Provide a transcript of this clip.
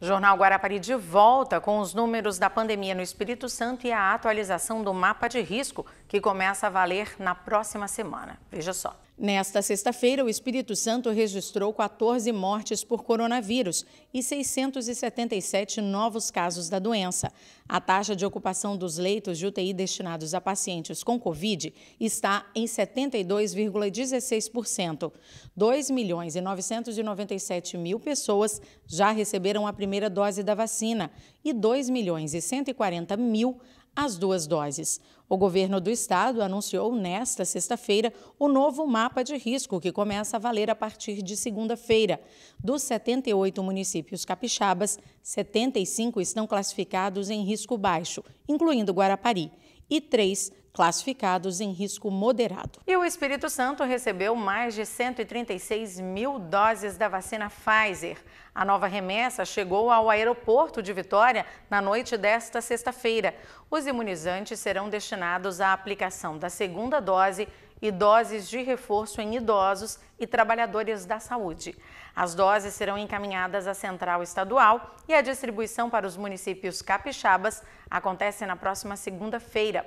Jornal Guarapari de volta com os números da pandemia no Espírito Santo e a atualização do mapa de risco, que começa a valer na próxima semana. Veja só. Nesta sexta-feira, o Espírito Santo registrou 14 mortes por coronavírus e 677 novos casos da doença. A taxa de ocupação dos leitos de UTI destinados a pacientes com Covid está em 72,16%. 2 milhões e 997 mil pessoas já receberam a primeira dose da vacina e 2 milhões e 140 mil as duas doses. O governo do estado anunciou nesta sexta-feira o novo mapa de risco que começa a valer a partir de segunda-feira. Dos 78 municípios capixabas, 75 estão classificados em risco baixo, incluindo Guarapari, e três classificados em risco moderado. E o Espírito Santo recebeu mais de 136 mil doses da vacina Pfizer. A nova remessa chegou ao aeroporto de Vitória na noite desta sexta-feira. Os imunizantes serão destinados à aplicação da segunda dose e doses de reforço em idosos e trabalhadores da saúde. As doses serão encaminhadas à Central Estadual e a distribuição para os municípios capixabas acontece na próxima segunda-feira.